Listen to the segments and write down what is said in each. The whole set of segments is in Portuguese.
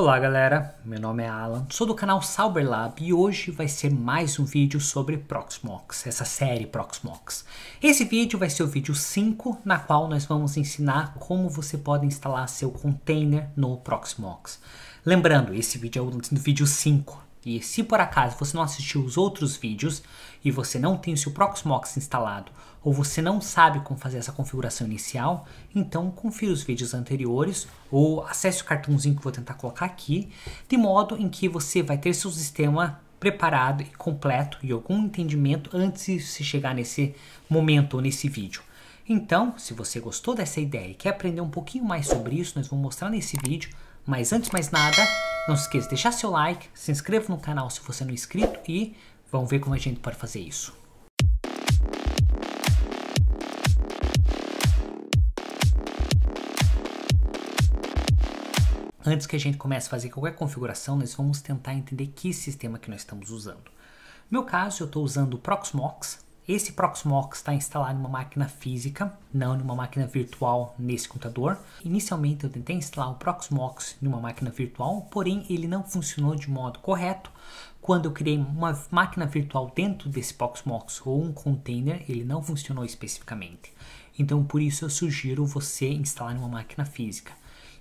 Olá galera, meu nome é Alan, sou do canal Sauberlab e hoje vai ser mais um vídeo sobre Proxmox, essa série Proxmox. Esse vídeo vai ser o vídeo 5, na qual nós vamos ensinar como você pode instalar seu container no Proxmox. Lembrando, esse vídeo é o vídeo 5, e se por acaso você não assistiu os outros vídeos e você não tem o seu Proxmox instalado ou você não sabe como fazer essa configuração inicial, então confira os vídeos anteriores ou acesse o cartãozinho que vou tentar colocar aqui, de modo em que você vai ter seu sistema preparado e completo e algum entendimento antes de se chegar nesse momento ou nesse vídeo. Então, se você gostou dessa ideia e quer aprender um pouquinho mais sobre isso, nós vamos mostrar nesse vídeo. Mas antes de mais nada, não se esqueça de deixar seu like, se inscreva no canal se você não é inscrito e vamos ver como a gente pode fazer isso. Antes que a gente comece a fazer qualquer configuração, nós vamos tentar entender que sistema que nós estamos usando. No meu caso, eu estou usando o Proxmox. Esse Proxmox está instalado em uma máquina física, não em uma máquina virtual nesse computador. Inicialmente eu tentei instalar o Proxmox em uma máquina virtual, porém ele não funcionou de modo correto. Quando eu criei uma máquina virtual dentro desse Proxmox ou um container, ele não funcionou especificamente. Então por isso eu sugiro você instalar em uma máquina física.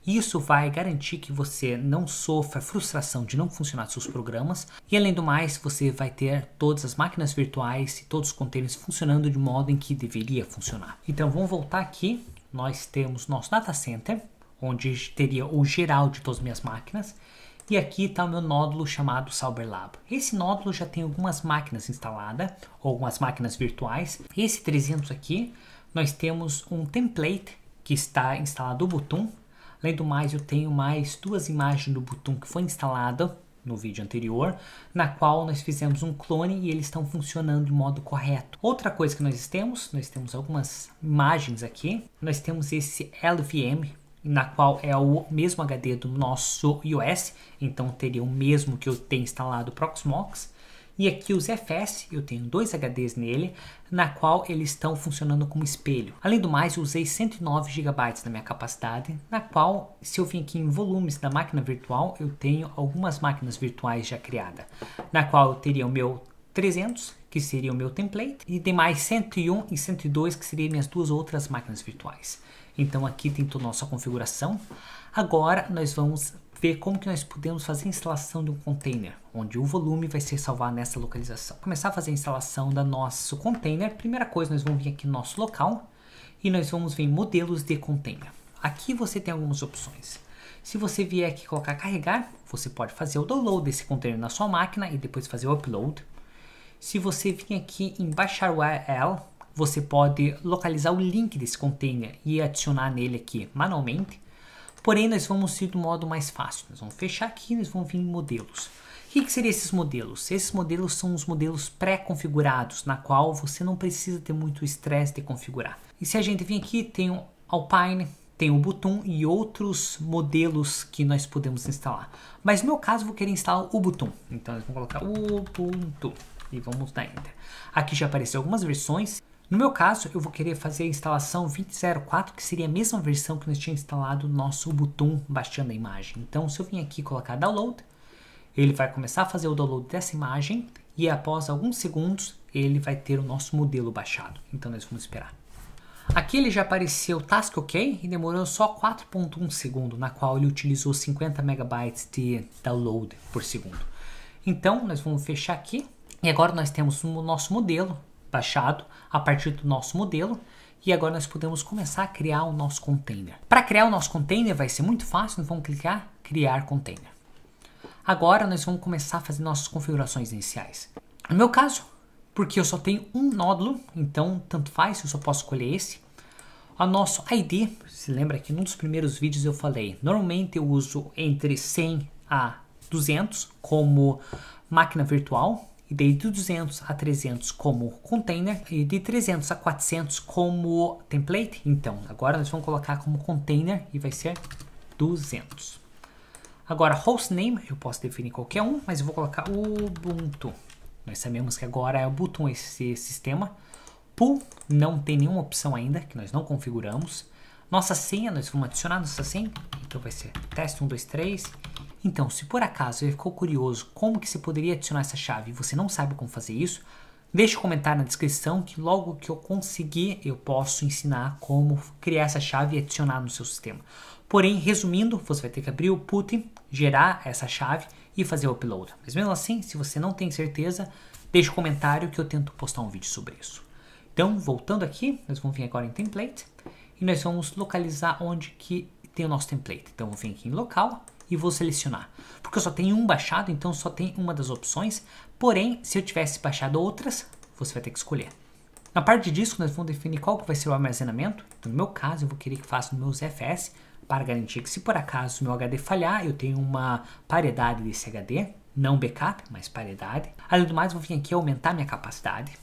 Isso vai garantir que você não sofra frustração de não funcionar seus programas e além do mais, você vai ter todas as máquinas virtuais e todos os containers funcionando de modo em que deveria funcionar. Então vamos voltar aqui, nós temos nosso data center, onde teria o geral de todas as minhas máquinas. E aqui está o meu nódulo chamado Sauberlab. Esse nódulo já tem algumas máquinas instaladas, algumas máquinas virtuais. Esse 300 aqui, nós temos um template que está instalado o Além do mais, eu tenho mais duas imagens do botão que foi instalado no vídeo anterior, na qual nós fizemos um clone e eles estão funcionando de modo correto. Outra coisa que nós temos, nós temos algumas imagens aqui. Nós temos esse LVM, na qual é o mesmo HD do nosso iOS, então teria o mesmo que eu tenho instalado o Proxmox. E aqui os FS, eu tenho dois HDs nele, na qual eles estão funcionando como espelho. Além do mais, eu usei 109 GB da minha capacidade, na qual, se eu vim aqui em volumes da máquina virtual, eu tenho algumas máquinas virtuais já criadas, na qual eu teria o meu 300, que seria o meu template, e tem mais 101 e 102, que seriam minhas duas outras máquinas virtuais. Então aqui tem toda a nossa configuração. Agora nós vamos ver como que nós podemos fazer a instalação de um container, onde o volume vai ser salvado nessa localização. Começar a fazer a instalação do nosso container. Primeira coisa, nós vamos vir aqui no nosso local e nós vamos ver modelos de container. Aqui você tem algumas opções. Se você vier aqui colocar carregar, você pode fazer o download desse container na sua máquina e depois fazer o upload. Se você vir aqui em baixar o URL, você pode localizar o link desse container e adicionar nele aqui manualmente. Porém, nós vamos ir do modo mais fácil. Nós vamos fechar aqui e nós vamos vir em modelos. O que, que seriam esses modelos? Esses modelos são os modelos pré-configurados, na qual você não precisa ter muito estresse de configurar. E se a gente vir aqui, tem o Alpine, tem o Button e outros modelos que nós podemos instalar. Mas no meu caso, eu vou querer instalar o Button. Então, nós vamos colocar Ubuntu e vamos dar Enter. Aqui já apareceu algumas versões. No meu caso, eu vou querer fazer a instalação 20.04, que seria a mesma versão que nós tínhamos instalado nosso botão baixando a imagem. Então, se eu vim aqui colocar Download, ele vai começar a fazer o download dessa imagem e após alguns segundos ele vai ter o nosso modelo baixado. Então, nós vamos esperar. Aqui ele já apareceu task OK e demorou só 4.1 segundo, na qual ele utilizou 50 megabytes de download por segundo. Então, nós vamos fechar aqui e agora nós temos o nosso modelo baixado a partir do nosso modelo e agora nós podemos começar a criar o nosso container. Para criar o nosso container vai ser muito fácil, nós vamos clicar criar container. Agora nós vamos começar a fazer nossas configurações iniciais. No meu caso, porque eu só tenho um nódulo, então tanto faz, eu só posso escolher esse. O nosso ID, se lembra que num dos primeiros vídeos eu falei, normalmente eu uso entre 100 a 200 como máquina virtual, e daí de 200 a 300 como container e de 300 a 400 como template. Então, agora nós vamos colocar como container e vai ser 200. Agora, hostname, eu posso definir qualquer um, mas eu vou colocar Ubuntu. Nós sabemos que agora é o Ubuntu esse sistema. Pool não tem nenhuma opção ainda, que nós não configuramos. Nossa senha, nós vamos adicionar nossa senha. Então vai ser teste123 então, se por acaso você ficou curioso como que você poderia adicionar essa chave e você não sabe como fazer isso, deixe um comentário na descrição que logo que eu conseguir eu posso ensinar como criar essa chave e adicionar no seu sistema. Porém, resumindo, você vai ter que abrir o Putin, gerar essa chave e fazer o upload. Mas mesmo assim, se você não tem certeza, deixe um comentário que eu tento postar um vídeo sobre isso. Então, voltando aqui, nós vamos vir agora em template e nós vamos localizar onde que tem o nosso template. Então, eu vou vir aqui em local e vou selecionar. Porque eu só tenho um baixado, então só tem uma das opções. Porém, se eu tivesse baixado outras, você vai ter que escolher. Na parte de disco, nós vamos definir qual que vai ser o armazenamento. Então, no meu caso, eu vou querer que faça no meus FS, para garantir que se por acaso meu HD falhar, eu tenho uma paridade desse HD, não backup, mas paridade. Além do mais, vou vir aqui aumentar minha capacidade,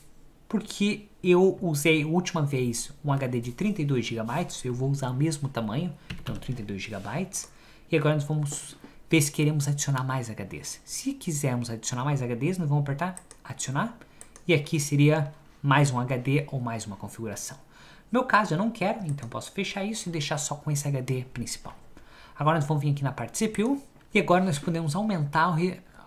porque eu usei a última vez um HD de 32 GB, eu vou usar o mesmo tamanho, então 32 GB. E agora nós vamos ver se queremos adicionar mais HDs. Se quisermos adicionar mais HDs, nós vamos apertar adicionar. E aqui seria mais um HD ou mais uma configuração. No meu caso, eu não quero, então posso fechar isso e deixar só com esse HD principal. Agora nós vamos vir aqui na parte CPU. E agora nós podemos aumentar,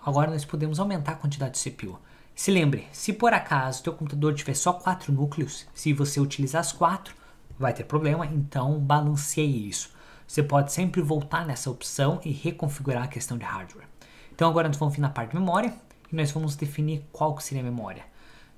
agora nós podemos aumentar a quantidade de CPU. Se lembre, se por acaso teu computador tiver só quatro núcleos, se você utilizar as quatro, vai ter problema, então balanceie isso. Você pode sempre voltar nessa opção e reconfigurar a questão de hardware. Então agora nós vamos vir na parte de memória e nós vamos definir qual que seria a memória.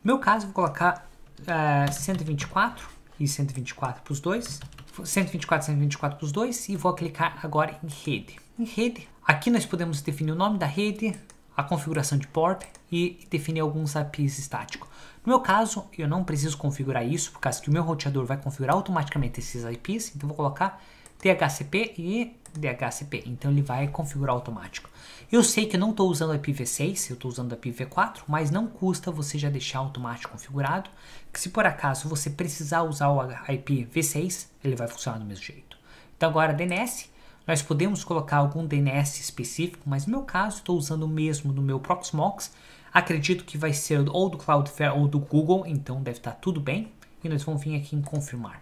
No meu caso, vou colocar uh, eh, 124 e 124 para os dois. 124 124 para os dois e vou clicar agora em rede. Em rede, aqui nós podemos definir o nome da rede, a configuração de porta e definir alguns APIs estáticos. No meu caso, eu não preciso configurar isso, por causa que o meu roteador vai configurar automaticamente esses IPs, então vou colocar DHCP e DHCP. Então ele vai configurar automático. Eu sei que eu não estou usando IPv6, eu estou usando IPv4, mas não custa você já deixar automático configurado, que se por acaso você precisar usar o IPv6, ele vai funcionar do mesmo jeito. Então agora DNS, nós podemos colocar algum DNS específico, mas no meu caso estou usando o mesmo do meu Proxmox. Acredito que vai ser ou do Cloudflare ou do Google, então deve estar tá tudo bem. E nós vamos vir aqui em confirmar.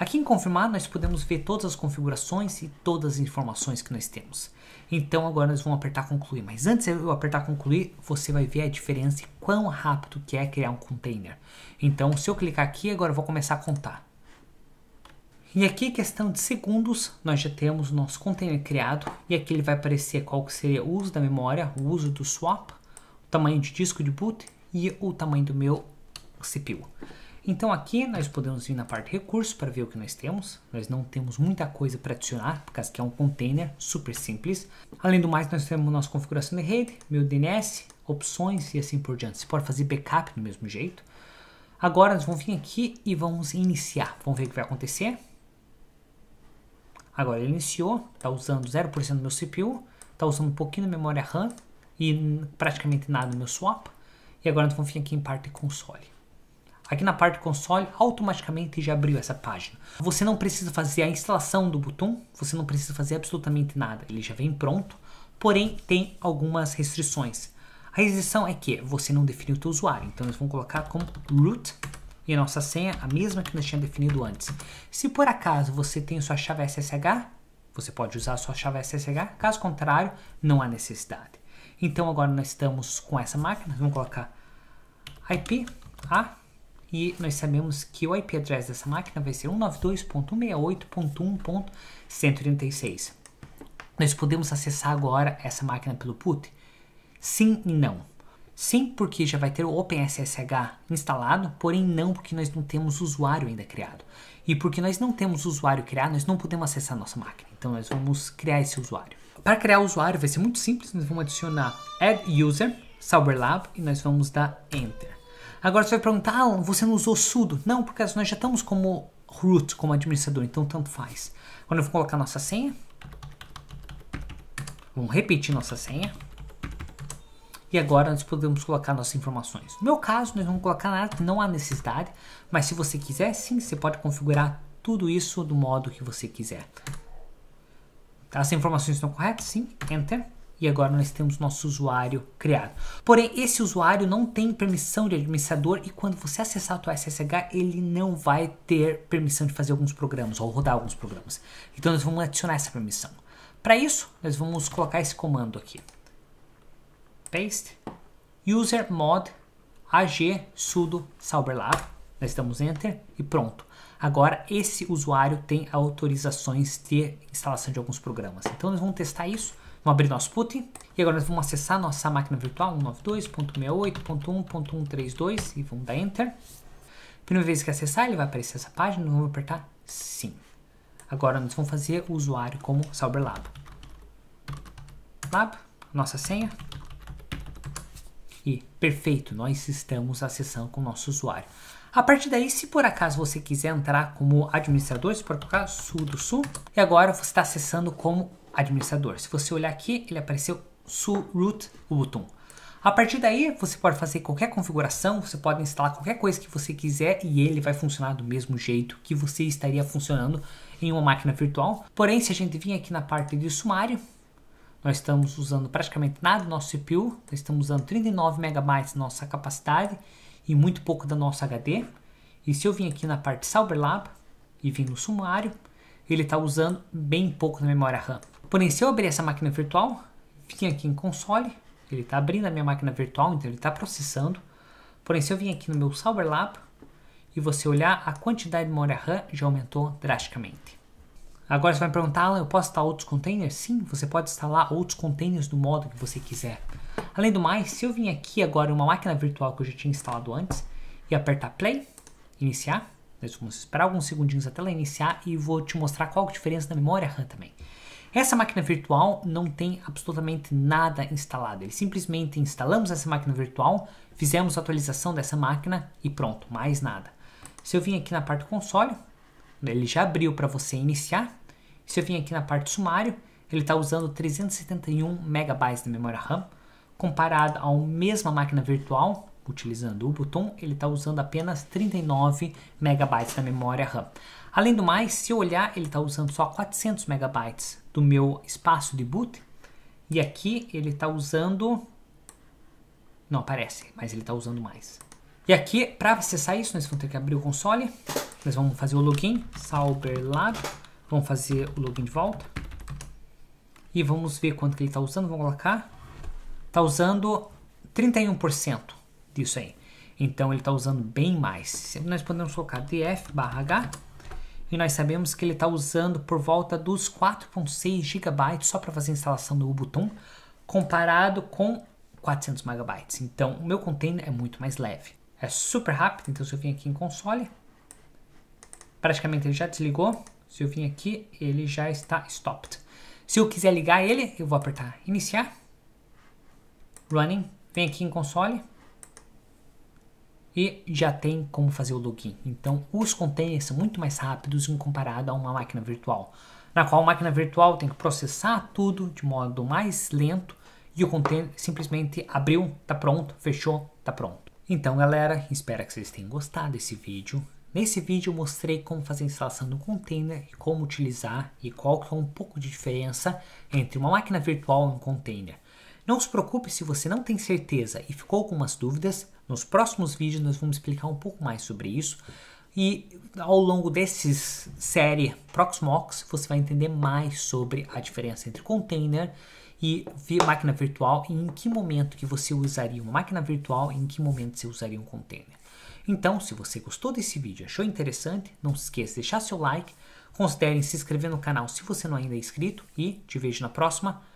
Aqui em confirmar nós podemos ver todas as configurações e todas as informações que nós temos. Então agora nós vamos apertar concluir, mas antes de eu apertar concluir, você vai ver a diferença e quão rápido que é criar um container. Então se eu clicar aqui, agora eu vou começar a contar. E aqui, questão de segundos, nós já temos o nosso container criado e aqui ele vai aparecer qual que seria o uso da memória, o uso do swap, o tamanho de disco de boot e o tamanho do meu CPU. Então aqui nós podemos vir na parte recursos para ver o que nós temos. Nós não temos muita coisa para adicionar, porque aqui é um container super simples. Além do mais, nós temos nossa configuração de rede, meu DNS, opções e assim por diante. Você pode fazer backup do mesmo jeito. Agora nós vamos vir aqui e vamos iniciar. Vamos ver o que vai acontecer. Agora ele iniciou, está usando 0% do meu CPU, está usando um pouquinho da memória RAM e praticamente nada do meu swap. E agora nós vamos vir aqui em parte console. Aqui na parte console, automaticamente já abriu essa página. Você não precisa fazer a instalação do botão, você não precisa fazer absolutamente nada, ele já vem pronto, porém tem algumas restrições. A restrição é que você não definiu o teu usuário, então eles vão colocar como root e a nossa senha, a mesma que nós tínhamos definido antes. Se por acaso você tem sua chave SSH, você pode usar a sua chave SSH, caso contrário, não há necessidade. Então agora nós estamos com essa máquina, vamos colocar IP, A, e nós sabemos que o IP address dessa máquina vai ser 192.168.1.136. Nós podemos acessar agora essa máquina pelo put? Sim e não. Sim, porque já vai ter o OpenSSH instalado, porém não porque nós não temos usuário ainda criado. E porque nós não temos usuário criado, nós não podemos acessar a nossa máquina. Então nós vamos criar esse usuário. Para criar o usuário vai ser muito simples, nós vamos adicionar add user, Sauberlab e nós vamos dar enter. Agora você vai perguntar, Alan, ah, você não usou sudo? Não, porque nós já estamos como root, como administrador, então tanto faz. Quando eu vou colocar nossa senha, vamos repetir nossa senha. E agora nós podemos colocar nossas informações. No meu caso, nós vamos colocar nada que não há necessidade, mas se você quiser, sim, você pode configurar tudo isso do modo que você quiser. Tá? As informações estão corretas? Sim, Enter e agora nós temos nosso usuário criado. Porém, esse usuário não tem permissão de administrador e quando você acessar o SSH, ele não vai ter permissão de fazer alguns programas ou rodar alguns programas. Então, nós vamos adicionar essa permissão. Para isso, nós vamos colocar esse comando aqui. Paste user mod ag sudo sauberlab. Nós damos enter e pronto. Agora esse usuário tem autorizações de instalação de alguns programas. Então nós vamos testar isso. Vamos abrir nosso put. E agora nós vamos acessar nossa máquina virtual 192.68.1.132 e vamos dar Enter. Primeira vez que acessar, ele vai aparecer essa página. Nós vamos apertar Sim. Agora nós vamos fazer o usuário como CyberLab. Lab, nossa senha. E perfeito, nós estamos acessando com o nosso usuário. A partir daí, se por acaso você quiser entrar como administrador, se por acaso, do su, e agora você está acessando como administrador. Se você olhar aqui, ele apareceu su root Ubuntu. A partir daí, você pode fazer qualquer configuração, você pode instalar qualquer coisa que você quiser e ele vai funcionar do mesmo jeito que você estaria funcionando em uma máquina virtual. Porém, se a gente vir aqui na parte de sumário, nós estamos usando praticamente nada do nosso CPU, nós estamos usando 39 MB da nossa capacidade e muito pouco da nossa HD. E se eu vim aqui na parte Lab e vim no sumário, ele está usando bem pouco da memória RAM. Porém, se eu abrir essa máquina virtual, vim aqui em console, ele está abrindo a minha máquina virtual, então ele está processando. Porém, se eu vim aqui no meu Lab e você olhar, a quantidade de memória RAM já aumentou drasticamente. Agora você vai me perguntar, Alan, eu posso instalar outros containers? Sim, você pode instalar outros containers do modo que você quiser. Além do mais, se eu vim aqui agora em uma máquina virtual que eu já tinha instalado antes e apertar play, iniciar, nós vamos esperar alguns segundinhos até ela iniciar e vou te mostrar qual é a diferença na memória RAM também. Essa máquina virtual não tem absolutamente nada instalado. Ele simplesmente instalamos essa máquina virtual, fizemos a atualização dessa máquina e pronto, mais nada. Se eu vim aqui na parte console, ele já abriu para você iniciar. Se eu vim aqui na parte sumário, ele está usando 371 MB de memória RAM. Comparado à mesma máquina virtual, utilizando o Ubuntu, ele está usando apenas 39 MB da memória RAM. Além do mais, se olhar, ele está usando só 400 MB do meu espaço de boot. E aqui ele está usando... Não aparece, mas ele está usando mais. E aqui, para acessar isso, nós vamos ter que abrir o console. Nós vamos fazer o login, Sauberlab. Vamos fazer o login de volta. E vamos ver quanto que ele está usando. Vamos colocar está usando 31% disso aí. Então ele está usando bem mais. Nós podemos colocar df h e nós sabemos que ele está usando por volta dos 4.6 GB só para fazer a instalação do Ubuntu, comparado com 400 MB. Então o meu container é muito mais leve. É super rápido, então se eu vim aqui em console, praticamente ele já desligou. Se eu vim aqui, ele já está stopped. Se eu quiser ligar ele, eu vou apertar iniciar running, vem aqui em console e já tem como fazer o login. Então, os containers são muito mais rápidos em comparado a uma máquina virtual, na qual a máquina virtual tem que processar tudo de modo mais lento e o container simplesmente abriu, tá pronto, fechou, tá pronto. Então, galera, espero que vocês tenham gostado desse vídeo. Nesse vídeo eu mostrei como fazer a instalação do container e como utilizar e qual que é um pouco de diferença entre uma máquina virtual e um container. Não se preocupe se você não tem certeza e ficou com algumas dúvidas. Nos próximos vídeos nós vamos explicar um pouco mais sobre isso. E ao longo desses série Proxmox, você vai entender mais sobre a diferença entre container e máquina virtual e em que momento que você usaria uma máquina virtual e em que momento você usaria um container. Então, se você gostou desse vídeo, achou interessante, não se esqueça de deixar seu like, considere se inscrever no canal se você não ainda é inscrito e te vejo na próxima.